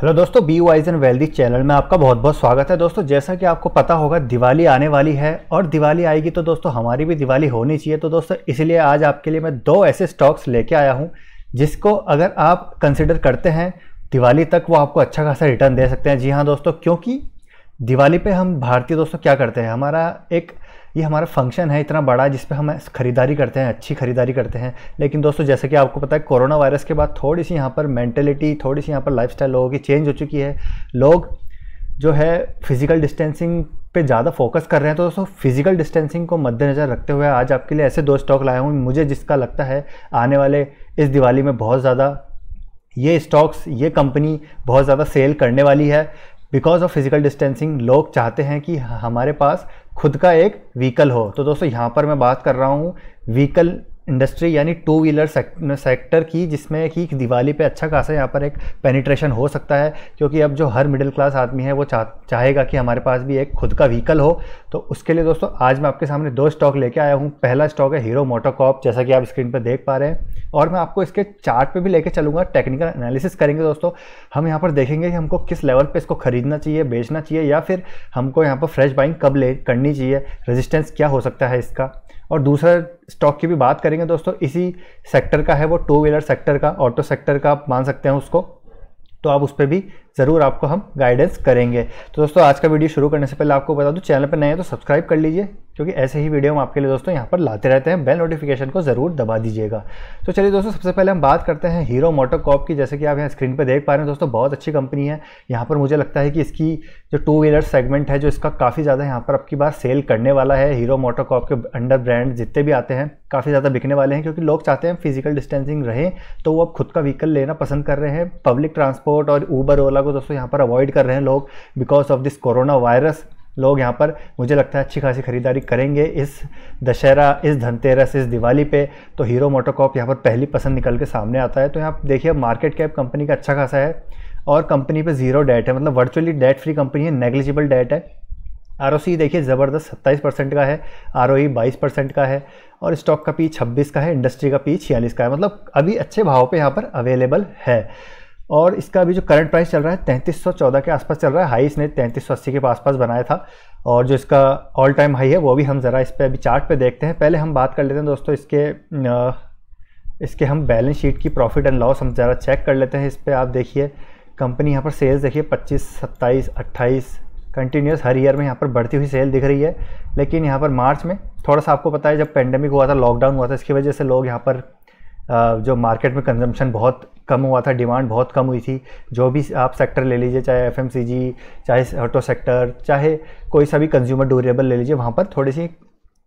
hello दोस्तों be wise and wealthy channel में आपका बहुत बहुत स्वागत है दोस्तों जैसा कि आपको पता होगा दिवाली आने वाली है और दिवाली आएगी तो दोस्तों हमारी भी दिवाली होनी चाहिए तो दोस्तों इसलिए आज आपके लिए मैं दो ऐसे स्टॉक्स लेके आया हूँ जिसको अगर आप कंसिडर करते हैं दिवाली तक वो आपको अच्छा खासा रिटर्न दे सकते हैं जी हाँ दोस्तों क्योंकि दिवाली पे हम भारतीय दोस्तों क्या करते हैं हमारा एक ये हमारा फंक्शन है इतना बड़ा जिस हम खरीदारी करते हैं अच्छी खरीदारी करते हैं लेकिन दोस्तों जैसे कि आपको पता है कोरोना वायरस के बाद थोड़ी सी यहाँ पर मैंटेलिटी थोड़ी सी यहाँ पर लाइफ लोगों की चेंज हो चुकी है लोग जो है फिज़िकल डिस्टेंसिंग पे ज़्यादा फोकस कर रहे हैं तो दोस्तों फिज़िकल डिस्टेंसिंग को मद्देनज़र रखते हुए आज आपके लिए ऐसे दो स्टॉक लाया हूँ मुझे जिसका लगता है आने वाले इस दिवाली में बहुत ज़्यादा ये स्टॉक्स ये कंपनी बहुत ज़्यादा सेल करने वाली है बिकॉज ऑफ फिजिकल डिस्टेंसिंग लोग चाहते हैं कि हमारे पास खुद का एक व्हीकल हो तो दोस्तों यहाँ पर मैं बात कर रहा हूँ व्हीकल इंडस्ट्री यानी टू व्हीलर सेक्टर की जिसमें कि दिवाली पे अच्छा खासा यहाँ पर एक पेनिट्रेशन हो सकता है क्योंकि अब जो हर मिडिल क्लास आदमी है वो चाह चाहेगा कि हमारे पास भी एक खुद का व्हीकल हो तो उसके लिए दोस्तों आज मैं आपके सामने दो स्टॉक लेके आया हूँ पहला स्टॉक है हीरो मोटोकॉप जैसा कि आप स्क्रीन पर देख पा रहे हैं और मैं आपको इसके चार्ट पे भी लेके चलूँगा टेक्निकल एनालिसिस करेंगे दोस्तों हम यहाँ पर देखेंगे कि हमको किस लेवल पे इसको खरीदना चाहिए बेचना चाहिए या फिर हमको यहाँ पर फ्रेश बाइंग कब ले करनी चाहिए रेजिस्टेंस क्या हो सकता है इसका और दूसरा स्टॉक की भी बात करेंगे दोस्तों इसी सेक्टर का है वो टू व्हीलर सेक्टर का ऑटो सेक्टर का आप मान सकते हैं उसको तो आप उस पर भी ज़रूर आपको हम गाइडेंस करेंगे तो दोस्तों आज का वीडियो शुरू करने से पहले आपको बता दूँ चैनल पर नए हैं तो सब्सक्राइब कर लीजिए क्योंकि ऐसे ही वीडियो हम आपके लिए दोस्तों यहाँ पर लाते रहते हैं बेल नोटिफिकेशन को ज़रूर दबा दीजिएगा तो चलिए दोस्तों सबसे पहले हम बात करते हैं हीरो मोटोकॉप की जैसे कि आप यहाँ स्क्रीन पर देख पा रहे हैं दोस्तों बहुत अच्छी कंपनी है यहाँ पर मुझे लगता है कि इसकी जो टू व्हीलर सेगमेंट है जो इसका काफ़ी ज़्यादा यहाँ पर आपकी बार सेल करने वाला है हीरो मोटोकॉप के अंडर ब्रांड जितने भी आते हैं काफ़ी ज़्यादा बिकने वाले हैं क्योंकि लोग चाहते हैं फिजिकल डिस्टेंसिंग रहे तो वो अब खुद का व्हीकल लेना पसंद कर रहे हैं पब्लिक ट्रांसपोर्ट और ऊबर ओला को दोस्तों यहाँ पर अवॉइड कर रहे हैं लोग because of this corona virus लोग यहाँ पर मुझे लगता है अच्छी खासी खरीदारी करेंगे इस दशहरा इस धनतेरस इस दिवाली पे तो हीरो मोटोकॉप यहाँ पर पहली पसंद निकल के सामने आता है तो यहाँ देखिए मार्केट कैप कंपनी का अच्छा खासा है और कंपनी पे जीरो डेट है मतलब वर्चुअली डेट फ्री कंपनी है नेग्लिजिबल डेट है आर देखिए ज़बरदस्त सत्ताईस परसेंट का है आर ओ e बाईस परसेंट का है और स्टॉक का पी छब्बीस का है इंडस्ट्री का पी छियालीस का है मतलब अभी अच्छे भाव पर यहाँ पर अवेलेबल है और इसका अभी जो करंट प्राइस चल रहा है तैंतीस के आसपास चल रहा है हाई इसने तैंतीस के आसपास बनाया था और जो इसका ऑल टाइम हाई है वो भी हम ज़रा इस पर अभी चार्ट पे देखते हैं पहले हम बात कर लेते हैं दोस्तों इसके इसके हम बैलेंस शीट की प्रॉफिट एंड लॉस हम ज़रा चेक कर लेते हैं इस पर आप देखिए कंपनी यहाँ पर सेल्स देखिए पच्चीस सत्ताईस अट्ठाईस कंटिन्यूस हर ईयर में यहाँ पर बढ़ती हुई सेल दिख रही है लेकिन यहाँ पर मार्च में थोड़ा सा आपको पता है जब पेंडेमिक हुआ था लॉकडाउन हुआ था इसकी वजह से लोग यहाँ पर जो मार्केट में कंजम्पशन बहुत कम हुआ था डिमांड बहुत कम हुई थी जो भी आप सेक्टर ले लीजिए चाहे एफ चाहे ऑटो सेक्टर चाहे कोई सा भी कंज्यूमर ड्यूरेबल ले लीजिए वहाँ पर थोड़ी सी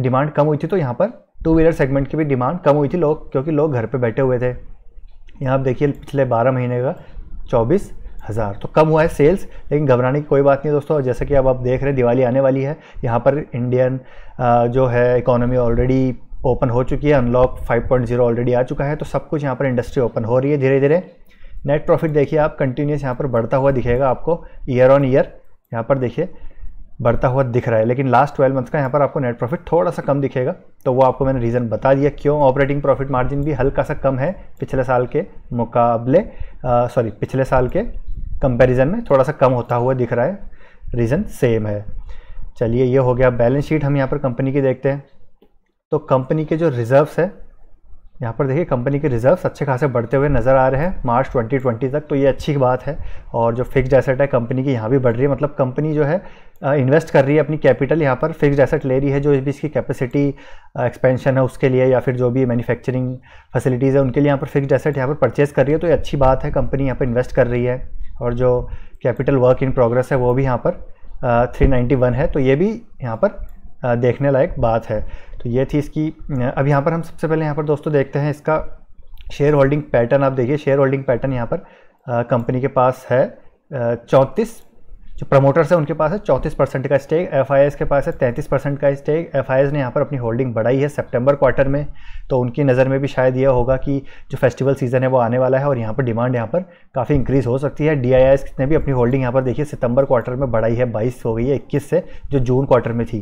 डिमांड कम हुई थी तो यहाँ पर टू व्हीलर सेगमेंट की भी डिमांड कम हुई थी लोग क्योंकि लोग घर पर बैठे हुए थे यहाँ आप देखिए पिछले बारह महीने का चौबीस हज़ार तो कम हुआ है सेल्स लेकिन घबराने की कोई बात नहीं दोस्तों जैसा कि अब आप देख रहे हैं दिवाली आने वाली है यहाँ पर इंडियन जो है इकोनॉमी ऑलरेडी ओपन हो चुकी है अनलॉक 5.0 ऑलरेडी आ चुका है तो सब कुछ यहाँ पर इंडस्ट्री ओपन हो रही है धीरे धीरे नेट प्रॉफिट देखिए आप कंटिन्यूस यहाँ पर बढ़ता हुआ दिखेगा आपको ईयर ऑन ईयर यहाँ पर देखिए बढ़ता हुआ दिख रहा है लेकिन लास्ट ट्वेल्व मंथ का यहाँ पर आपको नेट प्रॉफिट थोड़ा सा कम दिखेगा तो वो आपको मैंने रीज़न बता दिया क्यों ऑपरेटिंग प्रॉफिट मार्जिन भी हल्का सा कम है पिछले साल के मुकाबले सॉरी पिछले साल के कंपैरिजन में थोड़ा सा कम होता हुआ दिख रहा है रीज़न सेम है चलिए ये हो गया बैलेंस शीट हम यहाँ पर कंपनी की देखते हैं तो कंपनी के जो रिजर्व्स है यहाँ पर देखिए कंपनी के रिजर्व्स अच्छे खासे बढ़ते हुए नज़र आ रहे हैं मार्च 2020 तक तो ये अच्छी बात है और जो फिक्स एसेट है कंपनी की यहाँ भी बढ़ रही है मतलब कंपनी जो है इन्वेस्ट कर रही है अपनी कैपिटल यहाँ पर फिक्स एसेट ले रही है जो भी इसकी कैपेसिटी एक्सपेंशन है उसके लिए या फिर जो भी मैन्युफैक्चरिंग फैसिलिटीज़ है उनके लिए यहाँ पर फिक्स एसेट यहाँ पर परचेज़ कर रही है तो ये अच्छी बात है कंपनी यहाँ पर इन्वेस्ट कर रही है और जो कैपिटल वर्क इन प्रोग्रेस है वो भी यहाँ पर थ्री है तो ये भी यहाँ पर देखने लायक बात है तो ये थी इसकी अब यहाँ पर हम सबसे पहले यहाँ पर दोस्तों देखते हैं इसका शेयर होल्डिंग पैटर्न आप देखिए शेयर होल्डिंग पैटर्न यहाँ पर कंपनी के पास है चौंतीस जो प्रमोटर्स हैं उनके पास है चौंतीस परसेंट का स्टेक एफ के पास है तैंतीस परसेंट का स्टेक एफ ने यहाँ पर अपनी होल्डिंग बढ़ाई है सेप्टेम्बर क्वार्टर में तो उनकी नज़र में भी शायद यह होगा कि जो फेस्टिवल सीज़न है वो आने वाला है और यहाँ पर डिमांड यहाँ पर काफ़ी इंक्रीज़ हो सकती है डी ने भी अपनी होल्डिंग यहाँ पर देखिए सितंबर क्वार्टर में बढ़ाई है बाईस हो गई है इक्कीस से जो जून क्वार्टर में थी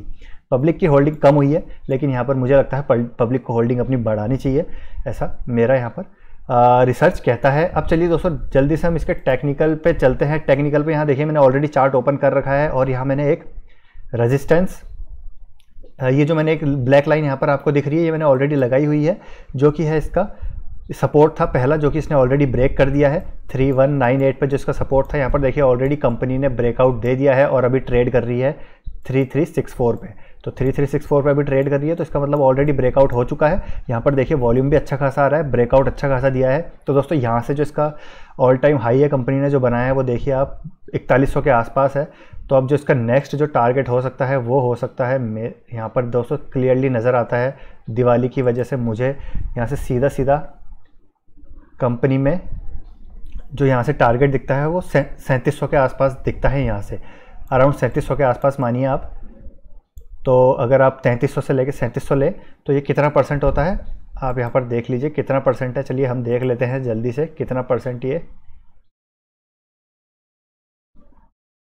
पब्लिक की होल्डिंग कम हुई है लेकिन यहाँ पर मुझे लगता है पब्लिक को होल्डिंग अपनी बढ़ानी चाहिए ऐसा मेरा यहाँ पर रिसर्च कहता है अब चलिए दोस्तों जल्दी से हम इसके टेक्निकल पे चलते हैं टेक्निकल पे यहाँ देखिए मैंने ऑलरेडी चार्ट ओपन कर रखा है और यहाँ मैंने एक रेजिस्टेंस ये जो मैंने एक ब्लैक लाइन यहाँ पर आपको दिख रही है ये मैंने ऑलरेडी लगाई हुई है जो कि है इसका सपोर्ट था पहला जो कि इसने ऑलरेडी ब्रेक कर दिया है 3198 पर जो इसका सपोर्ट था यहाँ पर देखिए ऑलरेडी कंपनी ने ब्रेकआउट दे दिया है और अभी ट्रेड कर रही है 3364 पर तो थ्री थ्री सिक्स फोर पर भी ट्रेड कर रही है तो इसका मतलब ऑलरेडी ब्रेकआउट हो चुका है यहाँ पर देखिए वॉल्यूम भी अच्छा खासा आ रहा है ब्रेकआउट अच्छा खासा दिया है तो दोस्तों यहाँ से जो इसका ऑल टाइम हाई है कंपनी ने जो बनाया है वो देखिए आप इकतालीस के आसपास है तो अब जो इसका नेक्स्ट जो टारगेट हो सकता है वो हो सकता है मे यहाँ पर दोस्तों क्लियरली नज़र आता है दिवाली की वजह से मुझे यहाँ से सीधा सीधा कंपनी में जो यहाँ से टारगेट दिखता है वो सैंतीस के आसपास दिखता है यहाँ से अराउंड सैंतीस के आसपास मानिए आप तो अगर आप 3300 से लेके 3700 ले तो ये कितना परसेंट होता है आप यहाँ पर देख लीजिए कितना परसेंट है चलिए हम देख लेते हैं जल्दी से कितना परसेंट ये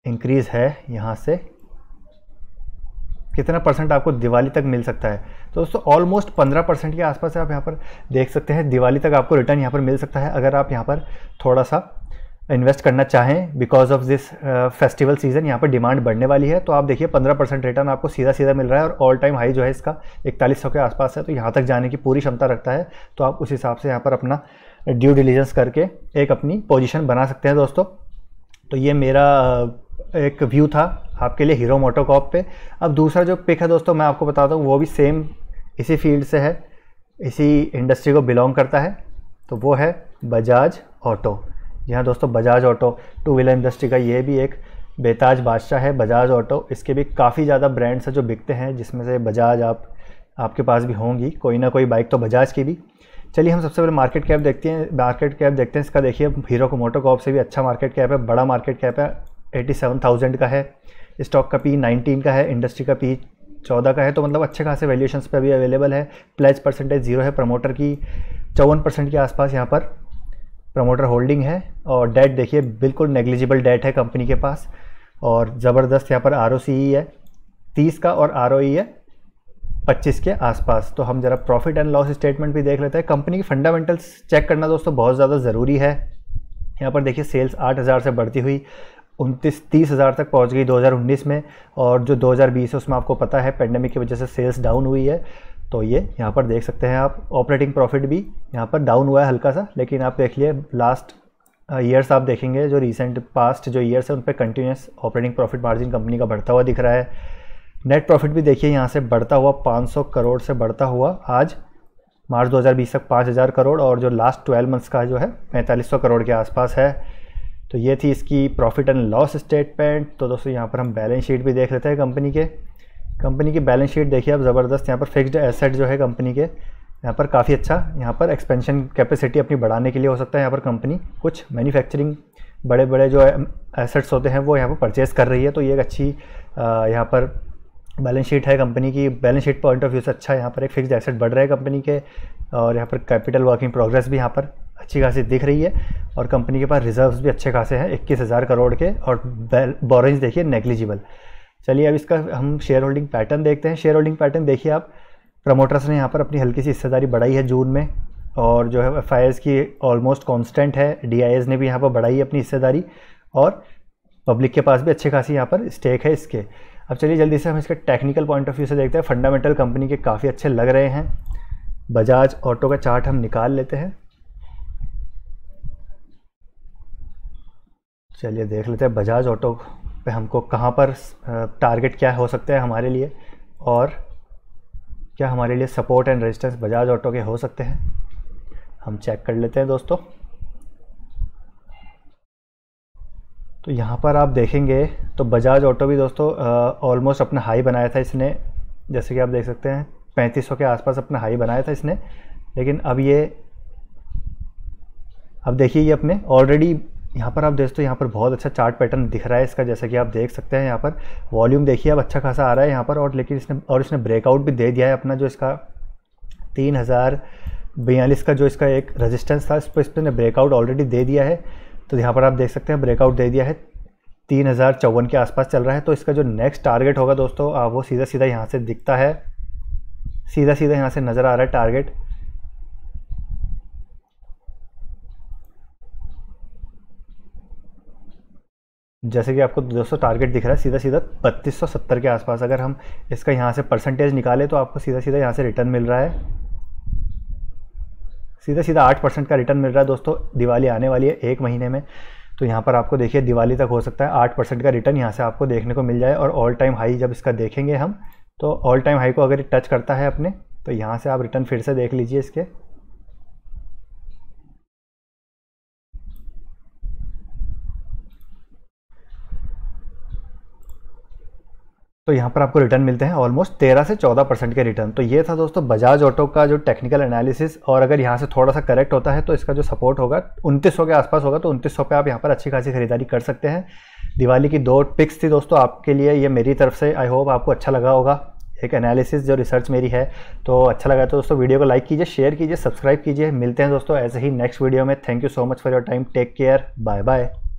इंक्रीज़ है यहाँ से कितना परसेंट आपको दिवाली तक मिल सकता है तो दोस्तों ऑलमोस्ट पंद्रह परसेंट के आसपास आप यहाँ पर देख सकते हैं दिवाली तक आपको रिटर्न यहाँ पर मिल सकता है अगर आप यहाँ पर थोड़ा सा इन्वेस्ट करना चाहें because of this festival season यहाँ पर डिमांड बढ़ने वाली है तो आप देखिए पंद्रह परसेंट रिटर्न आपको सीधा सीधा मिल रहा है और ऑल टाइम हाई जो है इसका इकतालीस सौ के आसपास है तो यहाँ तक जाने की पूरी क्षमता रखता है तो आप उस हिसाब से यहाँ पर अपना ड्यू डिलीजेंस करके एक अपनी पोजिशन बना सकते हैं दोस्तों तो ये मेरा uh, एक व्यू था आपके लिए हीरो मोटोकॉप पे अब दूसरा जो पिक है दोस्तों मैं आपको बताता हूँ वो भी सेम इसी फील्ड से है इसी इंडस्ट्री को बिलोंग करता है तो वो है बजाज ऑटो जी हाँ दोस्तों Bajaj auto two wheeler industry का ये भी एक बेताज बादशाह है बजाज ऑटो इसके भी काफ़ी ज़्यादा ब्रांड्स हैं जो बिकते हैं जिसमें से बजाज आप आपके पास भी होंगी कोई ना कोई बाइक तो बजाज की भी चलिए हम सबसे पहले मार्केट कैप देखते हैं मार्केट कैप देखते हैं इसका देखिए हीरो को मोटो कॉप से भी अच्छा मार्केट कैप है बड़ा मार्केट कैप है एटी सेवन थाउजेंड का है स्टॉक का पी नाइनटीन का है इंडस्ट्री का पी चौदह का है तो मतलब अच्छे खासे वैल्यूशन पे भी अवेलेबल है प्लेज परसेंटेज जीरो है प्रमोटर की चौवन परसेंट के आसपास यहाँ पर प्रमोटर होल्डिंग है और डेट देखिए बिल्कुल नेग्लिजिबल डेट है कंपनी के पास और ज़बरदस्त यहाँ पर आर e है तीस का और आर e है पच्चीस के आसपास तो हम ज़रा प्रॉफिट एंड लॉस स्टेटमेंट भी देख लेते हैं कंपनी की फंडामेंटल्स चेक करना दोस्तों बहुत ज़्यादा ज़रूरी है यहाँ पर देखिए सेल्स 8000 से बढ़ती हुई उनतीस तीस हज़ार तक पहुँच गई 2019 में और जो 2020 है उसमें आपको पता है पेंडेमिक की वजह से सेल्स डाउन हुई है तो ये यहाँ पर देख सकते हैं आप ऑपरेटिंग प्रॉफिट भी यहाँ पर डाउन हुआ है हल्का सा लेकिन आप देख लिए लास्ट ईयर्स uh, आप देखेंगे जो रिसेंट पास्ट जो ईयर्स है उन पर continuous operating profit margin company का बढ़ता हुआ दिख रहा है नेट प्रॉफिट भी देखिए यहाँ से बढ़ता हुआ 500 करोड़ से बढ़ता हुआ आज मार्च 2020 तक 5000 करोड़ और जो लास्ट 12 मंथ्स का जो है 4500 करोड़ के आसपास है तो ये थी इसकी प्रॉफिट एंड लॉस स्टेटमेंट तो दोस्तों यहाँ पर हम बैलेंस शीट भी देख लेते हैं कंपनी के कंपनी की बैलेंस शीट देखिए आप ज़बरदस्त यहाँ पर फिक्स्ड एसेट जो है कंपनी के यहाँ पर काफ़ी अच्छा यहाँ पर एक्सपेंशन कैपेसिटी अपनी बढ़ाने के लिए हो सकता है यहाँ पर कंपनी कुछ मैन्युफैक्चरिंग बड़े बड़े जो एसेट्स होते हैं वो यहाँ पर परचेज़ कर रही है तो ये एक अच्छी यहाँ पर बैलेंस शीट है कंपनी की balance sheet point of view से अच्छा यहाँ पर एक फिक्स्ड एसेट बढ़ रहा है कंपनी के और यहाँ पर कैपिटल वर्किंग प्रोग्रेस भी यहाँ पर अच्छी खासी दिख रही है और कंपनी के पास रिजर्व्स भी अच्छे खासे हैं इक्कीस हज़ार करोड़ के और बोरेंज देखिए नेग्लिजिबल चलिए अब इसका हम शेयर होल्डिंग पैटर्न देखते हैं शेयर होल्डिंग पैटर्न देखिए आप प्रमोटर्स ने यहाँ पर अपनी हल्की सी हिस्सेदारी बढ़ाई है जून में और जो है एफ की ऑलमोस्ट कांस्टेंट है डी ने भी यहाँ पर बढ़ाई है अपनी हिस्सेदारी और पब्लिक के पास भी अच्छे खासी यहाँ पर स्टेक है इसके अब चलिए जल्दी से हम इसके टेक्निकल पॉइंट ऑफ व्यू से देखते हैं फंडामेंटल कंपनी के काफ़ी अच्छे लग रहे हैं बजाज ऑटो का चार्ट हम निकाल लेते हैं चलिए देख लेते हैं बजाज ऑटो पे हमको कहाँ पर टारगेट क्या हो सकते हैं हमारे लिए और क्या हमारे लिए support and resistance Bajaj auto के हो सकते हैं हम चेक कर लेते हैं दोस्तों तो यहाँ पर आप देखेंगे तो बजाज ऑटो भी दोस्तों ऑलमोस्ट अपना हाई बनाया था इसने जैसे कि आप देख सकते हैं 3500 के आसपास अपना हाई बनाया था इसने लेकिन अब ये अब देखिए ये अपने ऑलरेडी यहाँ पर आप दोस्तों तो यहाँ पर बहुत अच्छा चार्ट पैटर्न दिख रहा है इसका जैसा कि आप देख सकते हैं यहाँ पर वॉल्यूम देखिए अब अच्छा खासा आ रहा है यहाँ पर और लेकिन इसने और इसने ब्रेकआउट भी दे दिया है अपना जो इसका तीन हज़ार बयालीस का जो इसका एक रजिस्टेंस था इस पर इसने ब्रेकआउट ऑलरेडी दे दिया है तो यहाँ पर आप देख सकते हैं ब्रेकआउट दे दिया है तीन हज़ार चौवन के आसपास चल रहा है तो इसका जो नेक्स्ट टारगेट होगा दोस्तों वो सीधा सीधा यहाँ से दिखता है सीधा सीधा यहाँ से नज़र आ रहा है टारगेट जैसे कि आपको दोस्तों टारगेट दिख रहा है सीधा सीधा बत्तीस के आसपास अगर हम इसका यहाँ से परसेंटेज निकाले तो आपको सीधा सीधा यहाँ से रिटर्न मिल रहा है सीधा सीधा आठ परसेंट का रिटर्न मिल रहा है दोस्तों दिवाली आने वाली है एक महीने में तो यहाँ पर आपको देखिए दिवाली तक हो सकता है आठ परसेंट का रिटर्न यहाँ से आपको देखने को मिल जाए और ऑल टाइम हाई जब इसका देखेंगे हम तो ऑल टाइम हाई को अगर टच करता है अपने तो यहाँ से आप रिटर्न फिर से देख लीजिए इसके तो यहाँ पर आपको रिटर्न मिलते हैं ऑलमोस्ट तेरह से चौदह परसेंट के रिटर्न तो ये था दोस्तों बजाज ऑटो का जो टेक्निकल एनालिसिस और अगर यहाँ से थोड़ा सा करेक्ट होता है तो इसका जो सपोर्ट होगा उनतीस के आसपास होगा तो उनतीस सौ आप यहाँ पर अच्छी खासी खरीदारी कर सकते हैं दिवाली की दो पिक्स थी दोस्तों आपके लिए ये मेरी तरफ से आई होप आपको अच्छा लगा होगा एक एनालिसिस जो रिसर्च मेरी है तो अच्छा लगा तो दोस्तों वीडियो को लाइक कीजिए शेयर कीजिए सब्सक्राइब कीजिए मिलते हैं दोस्तों ऐसे ही नेक्स्ट वीडियो में thank you so much for your time take care bye bye